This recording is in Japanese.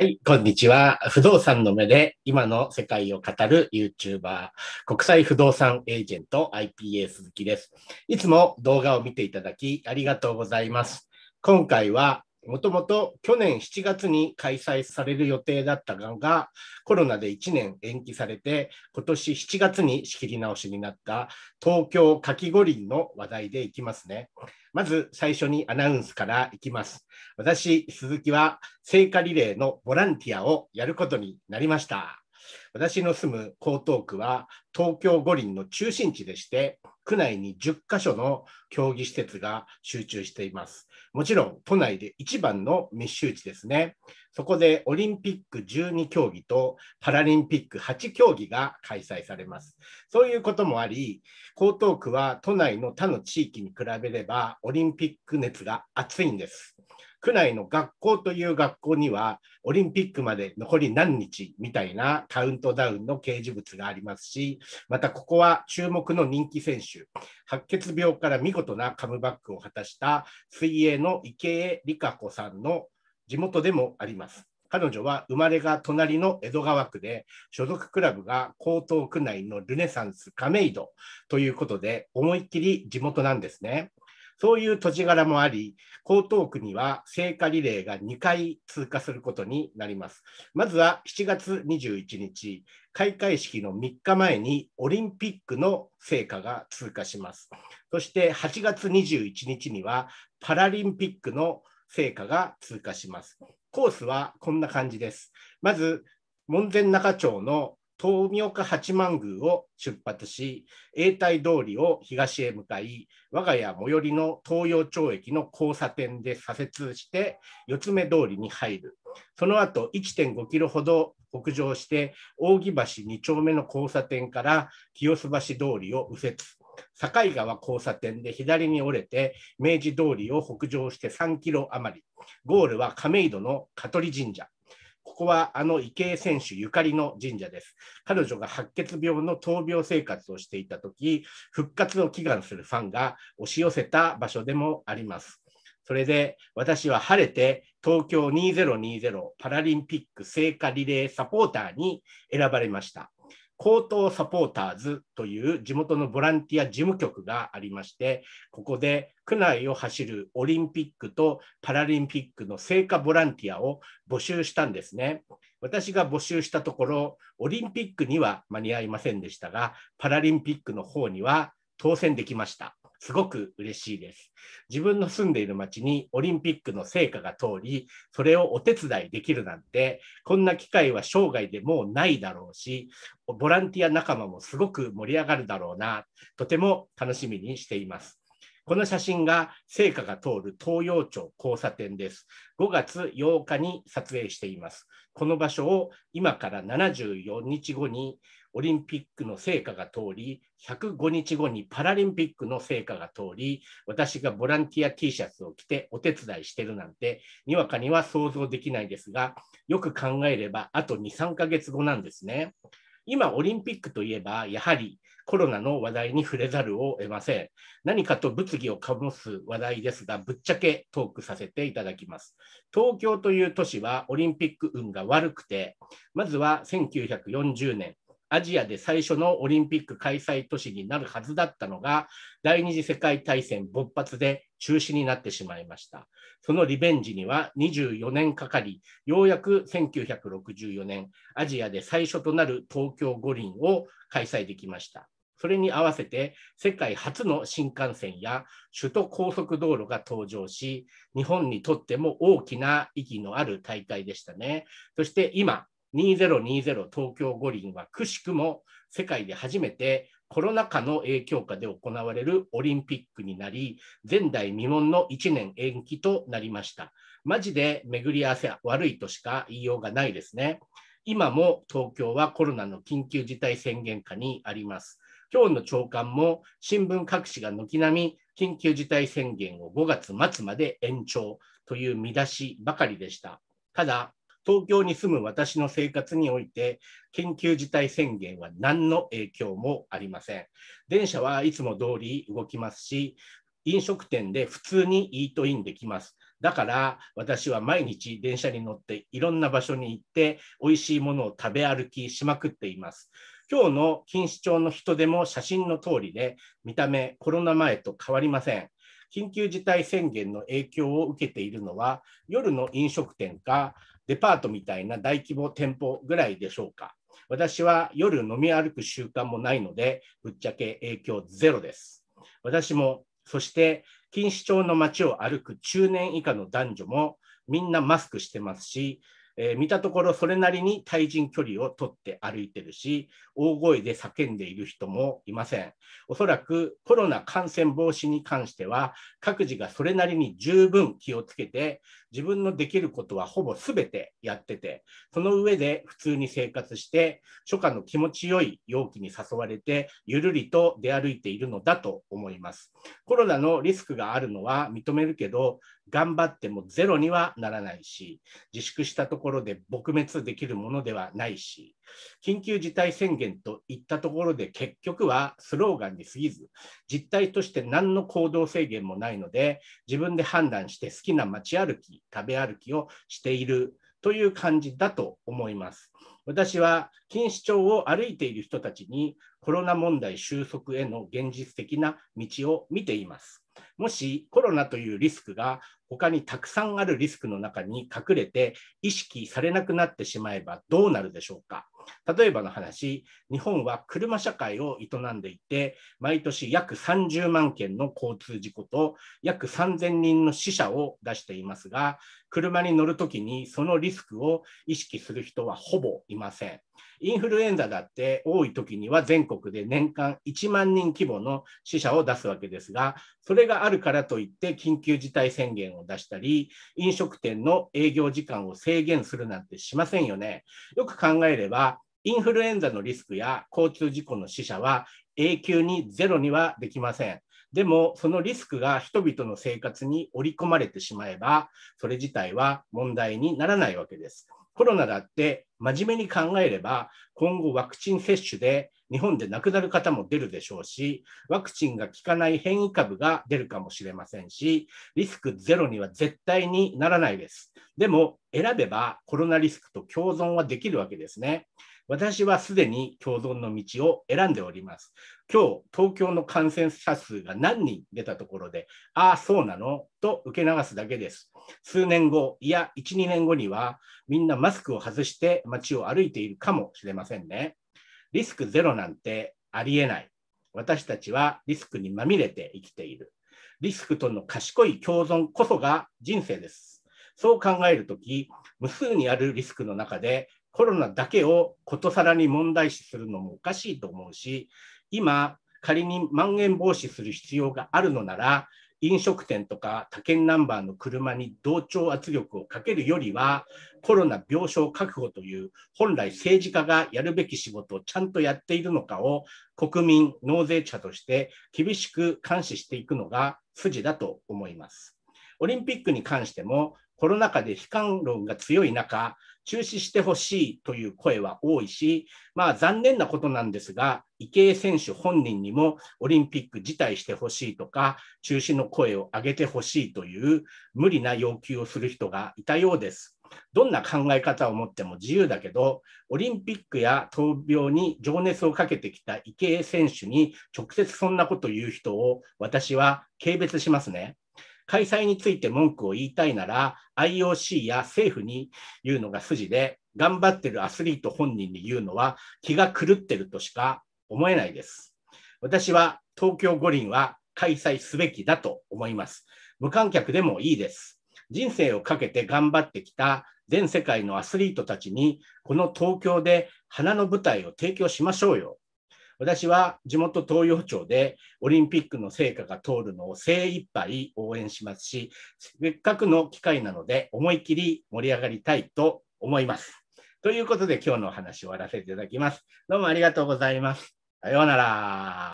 はい、こんにちは。不動産の目で今の世界を語る YouTuber、国際不動産エージェント IPA 鈴木です。いつも動画を見ていただきありがとうございます。今回はもともと去年7月に開催される予定だったが、コロナで1年延期されて、今年7月に仕切り直しになった東京かき五輪の話題でいきますね。まず最初にアナウンスからいきます。私、鈴木は聖火リレーのボランティアをやることになりました。私の住む江東区は東京五輪の中心地でして、区内に10カ所の競技施設が集中しています。もちろん都内で一番の密集地ですね。そこでオリンピック12競技とパラリンピック8競技が開催されます。そういうこともあり、江東区は都内の他の地域に比べればオリンピック熱が熱いんです。区内の学校という学校には、オリンピックまで残り何日みたいなカウントダウンの掲示物がありますし、またここは注目の人気選手、白血病から見事なカムバックを果たした水泳の池江璃花子さんの地元でもあります。彼女は生まれが隣の江戸川区で、所属クラブが江東区内のルネサンス亀戸ということで、思いっきり地元なんですね。そういう土地柄もあり、江東区には聖火リレーが2回通過することになります。まずは7月21日、開会式の3日前にオリンピックの聖火が通過します。そして8月21日にはパラリンピックの聖火が通過します。コースはこんな感じです。まず、門前仲町の富岡八幡宮を出発し、永代通りを東へ向かい、我が家最寄りの東洋町駅の交差点で左折して、四つ目通りに入る。その後1.5キロほど北上して、扇橋2丁目の交差点から清洲橋通りを右折。境川交差点で左に折れて明治通りを北上して3キロ余りゴールは亀戸の香取神社ここはあの池江選手ゆかりの神社です。彼女が白血病の闘病生活をしていた時、復活を祈願するファンが押し寄せた場所でもあります。それで私は晴れて東京2020パラリンピック聖火リレーサポーターに選ばれました。高等サポーターズという地元のボランティア事務局がありまして、ここで区内を走るオリンピックとパラリンピックの聖火ボランティアを募集したんですね。私が募集したところ、オリンピックには間に合いませんでしたが、パラリンピックの方には当選できました。すごく嬉しいです。自分の住んでいる町にオリンピックの成果が通り、それをお手伝いできるなんて、こんな機会は生涯でもうないだろうし、ボランティア仲間もすごく盛り上がるだろうな、とても楽しみにしています。この写真が聖火が通る東洋町交差点です。5月8日に撮影しています。この場所を今から74日後にオリンピックの成果が通り、105日後にパラリンピックの成果が通り、私がボランティア T シャツを着てお手伝いしてるなんて、にわかには想像できないですが、よく考えればあと2、3ヶ月後なんですね。今、オリンピックといえば、やはりコロナの話題に触れざるを得ません。何かと物議を醸す話題ですが、ぶっちゃけトークさせていただきます。東京という都市はオリンピック運が悪くて、まずは1940年、アジアで最初のオリンピック開催都市になるはずだったのが、第二次世界大戦勃発で中止になってしまいました。そのリベンジには24年かかり、ようやく1964年、アジアで最初となる東京五輪を開催できました。それに合わせて世界初の新幹線や首都高速道路が登場し、日本にとっても大きな意義のある大会でしたね。そして今、2020東京五輪はくしくも世界で初めてコロナ禍の影響下で行われるオリンピックになり、前代未聞の1年延期となりました。マジで巡り合わせ悪いとしか言いようがないですね。今も東京はコロナの緊急事態宣言下にあります。今日の長官も新聞各紙が軒並み緊急事態宣言を5月末まで延長という見出しばかりでした。ただ、東京に住む私の生活において、緊急事態宣言は何の影響もありません。電車はいつも通り動きますし、飲食店で普通にイートインできます。だから私は毎日電車に乗っていろんな場所に行って美味しいものを食べ歩きしまくっています。今日の錦糸町の人でも写真の通りで、見た目、コロナ前と変わりません。緊急事態宣言の影響を受けているのは、夜の飲食店かデパートみたいな大規模店舗ぐらいでしょうか。私は夜飲み歩く習慣もないので、ぶっちゃけ影響ゼロです。私も、そして錦糸町の街を歩く中年以下の男女もみんなマスクしてますし、えー、見たところそれなりに対人距離を取って歩いてるし、大声で叫んでいる人もいません。おそらくコロナ感染防止に関しては、各自がそれなりに十分気をつけて、自分のできることはほぼ全てやってて、その上で普通に生活して、初夏の気持ちよい陽気に誘われて、ゆるりと出歩いているのだと思います。コロナのリスクがあるのは認めるけど、頑張ってもゼロにはならないし、自粛したところで撲滅できるものではないし、緊急事態宣言といったところで結局はスローガンに過ぎず、実態として何の行動制限もないので、自分で判断して好きな街歩き、食べ歩きをしているという感じだと思います。私は錦糸町を歩いている人たちにコロナ問題収束への現実的な道を見ています。もしコロナというリスクが他にたくさんあるリスクの中に隠れて意識されなくなってしまえばどうなるでしょうか例えばの話日本は車社会を営んでいて毎年約30万件の交通事故と約3000人の死者を出していますが車に乗るときにそのリスクを意識する人はほぼいませんインフルエンザだって多い時には全国で年間1万人規模の死者を出すわけですが、それがあるからといって緊急事態宣言を出したり、飲食店の営業時間を制限するなんてしませんよね。よく考えれば、インフルエンザのリスクや交通事故の死者は永久にゼロにはできません。でも、そのリスクが人々の生活に織り込まれてしまえば、それ自体は問題にならないわけです。コロナだって真面目に考えれば、今後ワクチン接種で日本で亡くなる方も出るでしょうし、ワクチンが効かない変異株が出るかもしれませんし、リスクゼロには絶対にならないです。でも、選べばコロナリスクと共存はできるわけですね。私はすでに共存の道を選んでおります。今日、東京の感染者数が何人出たところで、ああ、そうなのと受け流すだけです。数年後、いや、1、2年後には、みんなマスクを外して街を歩いているかもしれませんね。リスクゼロなんてありえない。私たちはリスクにまみれて生きている。リスクとの賢い共存こそが人生です。そう考えるとき、無数にあるリスクの中で、コロナだけをことさらに問題視するのもおかしいと思うし、今、仮にまん延防止する必要があるのなら、飲食店とか他県ナンバーの車に同調圧力をかけるよりは、コロナ病床確保という本来政治家がやるべき仕事をちゃんとやっているのかを国民、納税者として厳しく監視していくのが筋だと思います。オリンピックに関してもコロナ禍で悲観論が強い中、中止してほしいという声は多いし、まあ残念なことなんですが、池江選手本人にもオリンピック辞退してほしいとか、中止の声を上げてほしいという無理な要求をする人がいたようです。どんな考え方を持っても自由だけど、オリンピックや闘病に情熱をかけてきた池江選手に直接そんなことを言う人を私は軽蔑しますね。開催について文句を言いたいなら IOC や政府に言うのが筋で頑張ってるアスリート本人に言うのは気が狂ってるとしか思えないです。私は東京五輪は開催すべきだと思います。無観客でもいいです。人生をかけて頑張ってきた全世界のアスリートたちに、この東京で花の舞台を提供しましょうよ。私は地元東洋町でオリンピックの成果が通るのを精一杯応援しますし、せっかくの機会なので思い切り盛り上がりたいと思います。ということで今日のお話を終わらせていただきます。どうもありがとうございます。la